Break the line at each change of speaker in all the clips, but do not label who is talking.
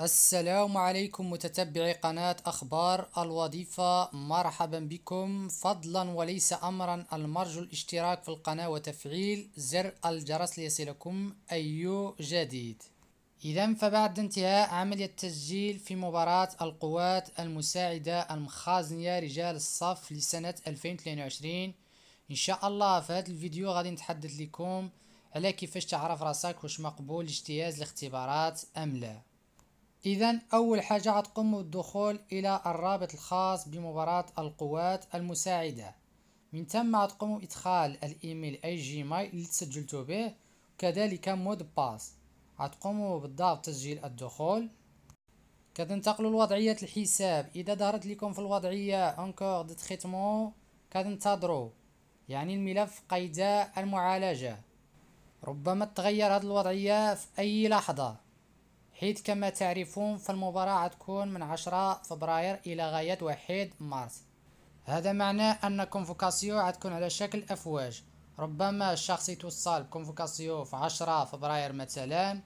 السلام عليكم متتبعي قناة أخبار الوظيفة مرحبا بكم فضلا وليس أمرا المرجو الاشتراك في القناة وتفعيل زر الجرس ليصلكم أي جديد إذا فبعد انتهاء عملية التسجيل في مباراة القوات المساعدة المخازنية رجال الصف لسنة 2022 إن شاء الله في هذا الفيديو غادي نتحدث لكم على كيفاش تعرف راسك واش مقبول اجتياز الاختبارات أم لا إذا أول حاجة غتقوم بالدخول إلى الرابط الخاص بمباراة القوات المساعدة من ثم غتقوم بإدخال الإيميل أي جي ماي اللي تسجلتو به كذلك مود باس غتقوم بالضغط تسجيل الدخول كتنتقلوا لوضعية الحساب إذا ظهرت لكم في الوضعية أنكور دو تريتمون كتنتظروا يعني الملف قيد المعالجة ربما تغير هذه الوضعية في أي لحظة حيث كما تعرفون فالمباراة تكون من 10 فبراير إلى غاية 1 مارس هذا معناه أن كونفوكاسيو عتكون على شكل أفواج ربما الشخص يتوصل بكونفوكاسيو في 10 فبراير مثلا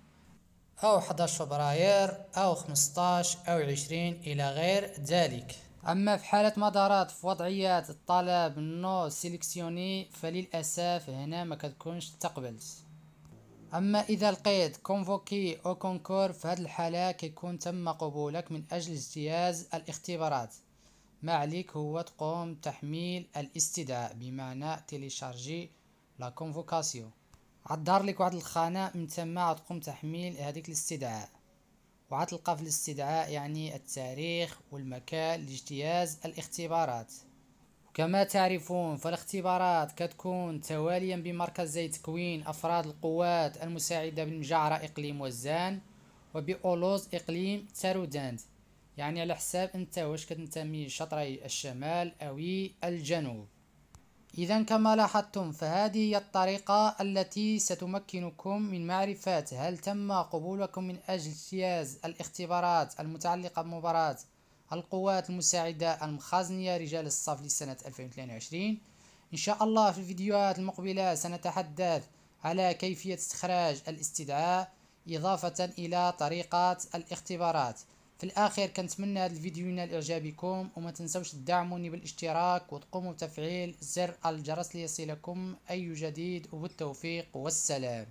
أو 11 فبراير أو 15 أو 20 إلى غير ذلك أما في حالة مدارات في وضعيات الطلب نو سيليكسيوني فللأسف هنا ما كتكونش تقبلت اما اذا لقيت كونفوكي او كونكور في هذه الحاله كيكون تم قبولك من اجل اجتياز الاختبارات ما عليك هو تقوم تحميل الاستدعاء بمعنى تيليشارجي لا كونفوكاسيون عدار لك واحد الخانه من تما تقوم تحميل هذيك الاستدعاء وعتلقى في الاستدعاء يعني التاريخ والمكان لاجتياز الاختبارات كما تعرفون فالاختبارات كتكون تواليا بمركز تكوين أفراد القوات المساعدة بالمجعرة إقليم وزان وبأولوز إقليم تاروداند يعني على حساب أنت واش كتنتمي شطري الشمال أو الجنوب إذا كما لاحظتم فهذه هي الطريقة التي ستمكنكم من معرفة هل تم قبولكم من أجل اجتياز الاختبارات المتعلقة بمباراة القوات المساعدة المخازنية رجال الصف لسنة 2022 إن شاء الله في الفيديوهات المقبلة سنتحدث على كيفية استخراج الاستدعاء إضافة إلى طريقة الاختبارات في الآخر كنتمنى هذا الفيديو ينال إعجابكم وما تنسوش تدعموني بالاشتراك وتقوموا بتفعيل زر الجرس ليصلكم أي جديد وبالتوفيق والسلام